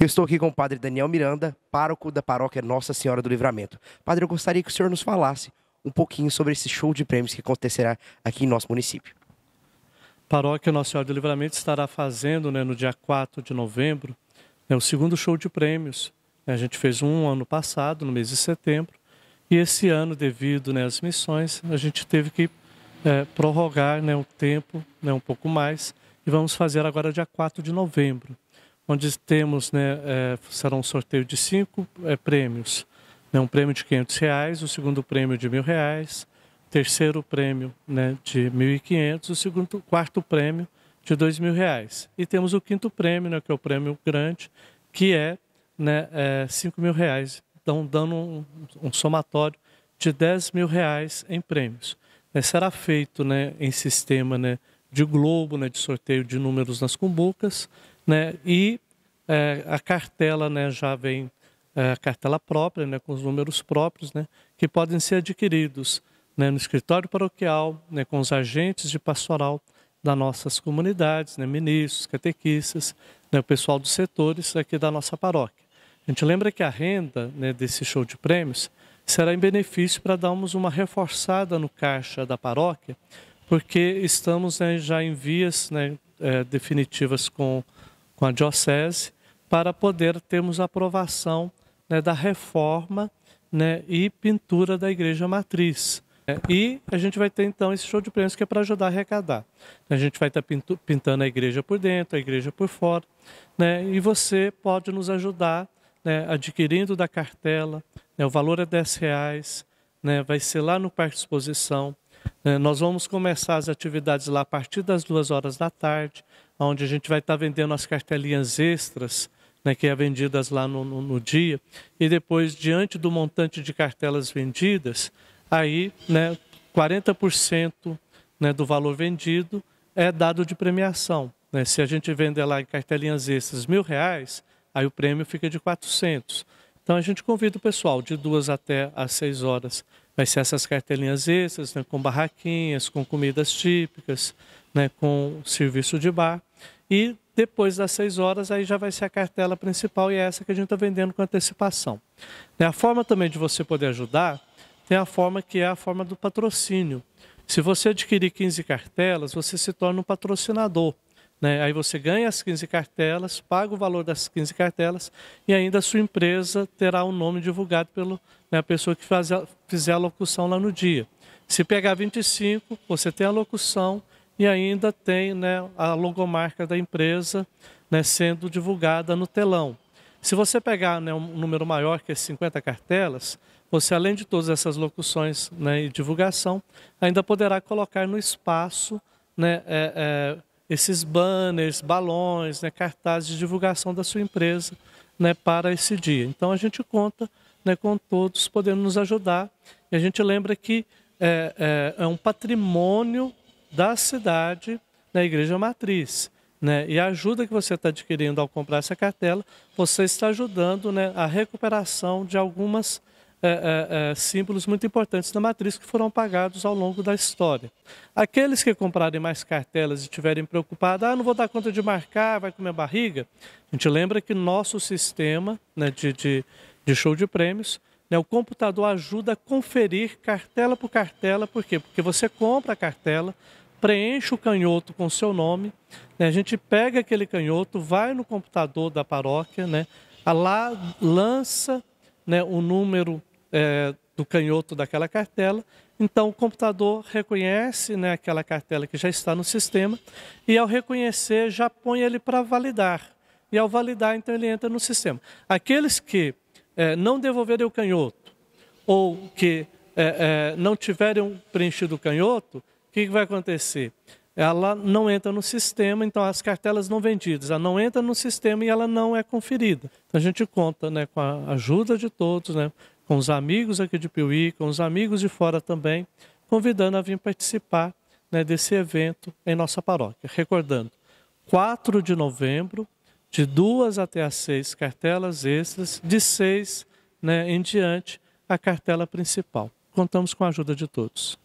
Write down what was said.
Eu estou aqui com o padre Daniel Miranda, pároco da paróquia Nossa Senhora do Livramento. Padre, eu gostaria que o senhor nos falasse um pouquinho sobre esse show de prêmios que acontecerá aqui em nosso município. Paróquia Nossa Senhora do Livramento estará fazendo, né, no dia 4 de novembro, né, o segundo show de prêmios. A gente fez um ano passado, no mês de setembro, e esse ano, devido né, às missões, a gente teve que é, prorrogar né, o tempo né, um pouco mais, e vamos fazer agora dia 4 de novembro onde temos, né, é, será um sorteio de cinco é, prêmios. Né, um prêmio de 500 reais, o segundo prêmio de mil reais, terceiro prêmio né, de 1.500, o segundo, quarto prêmio de dois mil reais. E temos o quinto prêmio, né, que é o prêmio grande, que é né, é, 5 mil reais, então dando um, um, somatório de 10 mil reais em prêmios. É, será feito né, em sistema né, de globo, né, de sorteio de números nas cumbucas, né? E é, a cartela né, já vem, é, a cartela própria, né, com os números próprios, né, que podem ser adquiridos né, no escritório paroquial, né, com os agentes de pastoral das nossas comunidades, né, ministros, catequistas, né, o pessoal dos setores aqui da nossa paróquia. A gente lembra que a renda né, desse show de prêmios será em benefício para darmos uma reforçada no caixa da paróquia, porque estamos né, já em vias né, é, definitivas com com a Diocese, para poder termos aprovação né, da reforma né, e pintura da igreja matriz. Né. E a gente vai ter então esse show de prêmios que é para ajudar a arrecadar. A gente vai estar pintando a igreja por dentro, a igreja por fora, né? e você pode nos ajudar né, adquirindo da cartela. Né, o valor é 10 reais, né, vai ser lá no Parque de Exposição. Né, nós vamos começar as atividades lá a partir das duas horas da tarde onde a gente vai estar vendendo as cartelinhas extras, né, que é vendidas lá no, no, no, dia, e depois, diante do montante de cartelas vendidas, aí né, 40% né, do valor vendido é dado de premiação. Né? Se a gente vender lá em cartelinhas extras mil reais, aí o prêmio fica de 400. Então a gente convida o pessoal de duas até às seis horas. Vai ser essas cartelinhas extras, né, com barraquinhas, com comidas típicas, né, com serviço de bar. E depois das 6 horas, aí já vai ser a cartela principal e é essa que a gente está vendendo com antecipação. Né, a forma também de você poder ajudar tem a forma que é a forma do patrocínio. Se você adquirir 15 cartelas, você se torna um patrocinador. Né? Aí você ganha as 15 cartelas, paga o valor das 15 cartelas e ainda a sua empresa terá o um nome divulgado pela né, pessoa que faz a, fizer a locução lá no dia. Se pegar 25, você tem a locução e ainda tem né, a logomarca da empresa né, sendo divulgada no telão. Se você pegar né, um número maior, que é 50 cartelas, você, além de todas essas locuções né, e divulgação, ainda poderá colocar no espaço né, é, é, esses banners, balões, né, cartazes de divulgação da sua empresa para esse dia. Então, a gente conta com todos podendo nos ajudar. E a gente lembra que é, é, é um patrimônio da cidade na igreja matriz. Né? E a ajuda que você está adquirindo ao comprar essa cartela, você está ajudando né, a recuperação de algumas é, é, é, símbolos muito importantes da matriz que foram pagados ao longo da história. Aqueles que comprarem mais cartelas e estiverem preocupados, ah, não vou dar conta de marcar, vai comer barriga. A gente lembra que nosso sistema né, de, de, de, show de prêmios, né, o computador ajuda a conferir cartela por cartela, por quê? Porque você compra a cartela, preenche o canhoto com seu nome, né? a gente pega aquele canhoto, vai no computador da paróquia, né? Ah, lá lança né, o número é, do canhoto daquela cartela. Então, o computador reconhece né, aquela cartela que já está no sistema e, ao reconhecer, já põe ele para validar. E, ao validar, então, ele entra no sistema. Aqueles que é, não devolverem o canhoto ou que é, é não tiverem preenchido o canhoto, o que, que vai acontecer? Ela não entra no sistema, então as cartelas não vendidas, ela não entra no sistema e ela não é conferida. Então a gente conta né, com a ajuda de todos, né, com os amigos aqui de Piuí, com os amigos de fora também, convidando a vir participar né, desse evento em nossa paróquia. Recordando, 4 de novembro, de duas até as seis cartelas extras, de seis né, em diante, a cartela principal. Contamos com a ajuda de todos.